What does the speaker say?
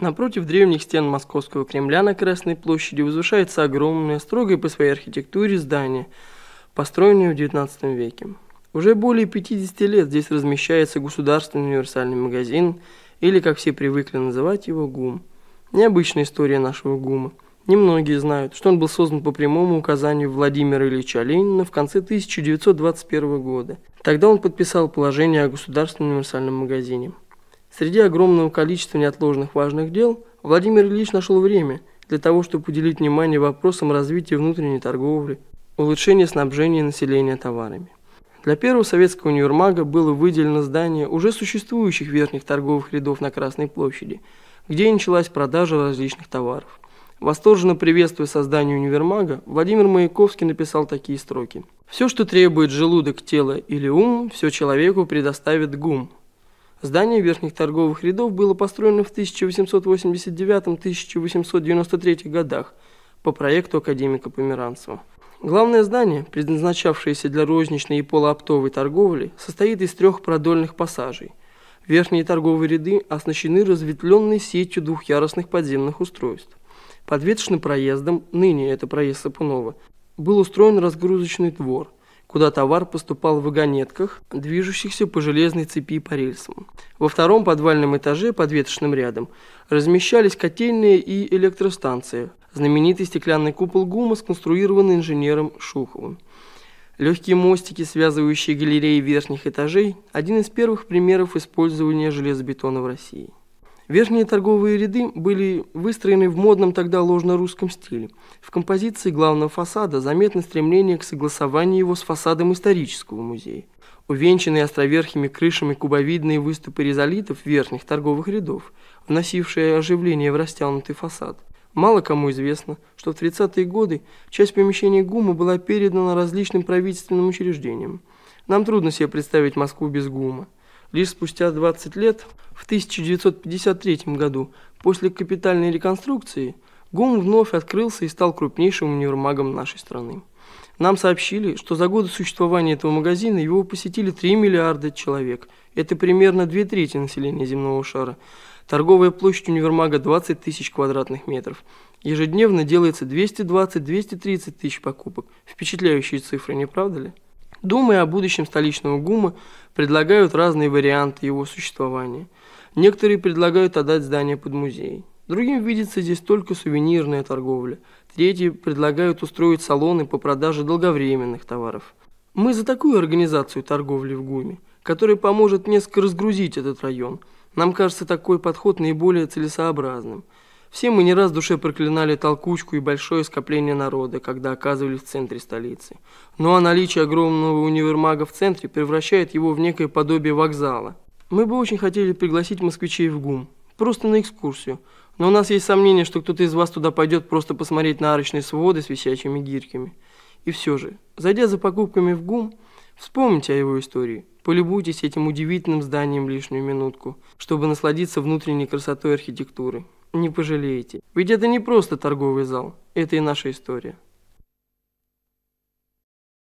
Напротив древних стен Московского Кремля на Красной площади возвышается огромное, строгое по своей архитектуре здание, построенное в XIX веке. Уже более 50 лет здесь размещается Государственный универсальный магазин, или, как все привыкли называть его, ГУМ. Необычная история нашего ГУМа. Немногие знают, что он был создан по прямому указанию Владимира Ильича Ленина в конце 1921 года. Тогда он подписал положение о Государственном универсальном магазине. Среди огромного количества неотложных важных дел Владимир Ильич нашел время для того, чтобы уделить внимание вопросам развития внутренней торговли, улучшения снабжения населения товарами. Для первого советского универмага было выделено здание уже существующих верхних торговых рядов на Красной площади, где началась продажа различных товаров. Восторженно приветствуя создание универмага, Владимир Маяковский написал такие строки. «Все, что требует желудок, тело или ум, все человеку предоставит ГУМ, Здание верхних торговых рядов было построено в 1889-1893 годах по проекту академика Померанцева. Главное здание, предназначавшееся для розничной и полуоптовой торговли, состоит из трех продольных пассажей. Верхние торговые ряды оснащены разветвленной сетью двухъярусных подземных устройств. Под проездом, ныне это проезд Сапунова, был устроен разгрузочный двор – куда товар поступал в вагонетках, движущихся по железной цепи по рельсам. Во втором подвальном этаже под ветошным рядом размещались котельные и электростанции. Знаменитый стеклянный купол ГУМа сконструированный инженером Шуховым. Легкие мостики, связывающие галереи верхних этажей, один из первых примеров использования железобетона в России. Верхние торговые ряды были выстроены в модном тогда ложно-русском стиле. В композиции главного фасада заметно стремление к согласованию его с фасадом исторического музея. Увенчанные островерхими крышами кубовидные выступы резолитов верхних торговых рядов, вносившие оживление в растянутый фасад. Мало кому известно, что в 30-е годы часть помещений ГУМа была передана различным правительственным учреждениям. Нам трудно себе представить Москву без ГУМа. Лишь спустя 20 лет, в 1953 году, после капитальной реконструкции, ГУМ вновь открылся и стал крупнейшим универмагом нашей страны. Нам сообщили, что за годы существования этого магазина его посетили 3 миллиарда человек. Это примерно две трети населения земного шара. Торговая площадь универмага 20 тысяч квадратных метров. Ежедневно делается 220-230 тысяч покупок. Впечатляющие цифры, не правда ли? Думая о будущем столичного ГУМа, предлагают разные варианты его существования. Некоторые предлагают отдать здание под музей. Другим видится здесь только сувенирная торговля. Третьи предлагают устроить салоны по продаже долговременных товаров. Мы за такую организацию торговли в ГУМе, которая поможет несколько разгрузить этот район. Нам кажется такой подход наиболее целесообразным – все мы не раз в душе проклинали толкучку и большое скопление народа, когда оказывались в центре столицы. Ну а наличие огромного универмага в центре превращает его в некое подобие вокзала. Мы бы очень хотели пригласить москвичей в ГУМ, просто на экскурсию. Но у нас есть сомнение, что кто-то из вас туда пойдет просто посмотреть на арочные своды с висячими гирьками. И все же, зайдя за покупками в ГУМ, вспомните о его истории. Полюбуйтесь этим удивительным зданием лишнюю минутку, чтобы насладиться внутренней красотой архитектуры не пожалеете. Ведь это не просто торговый зал, это и наша история.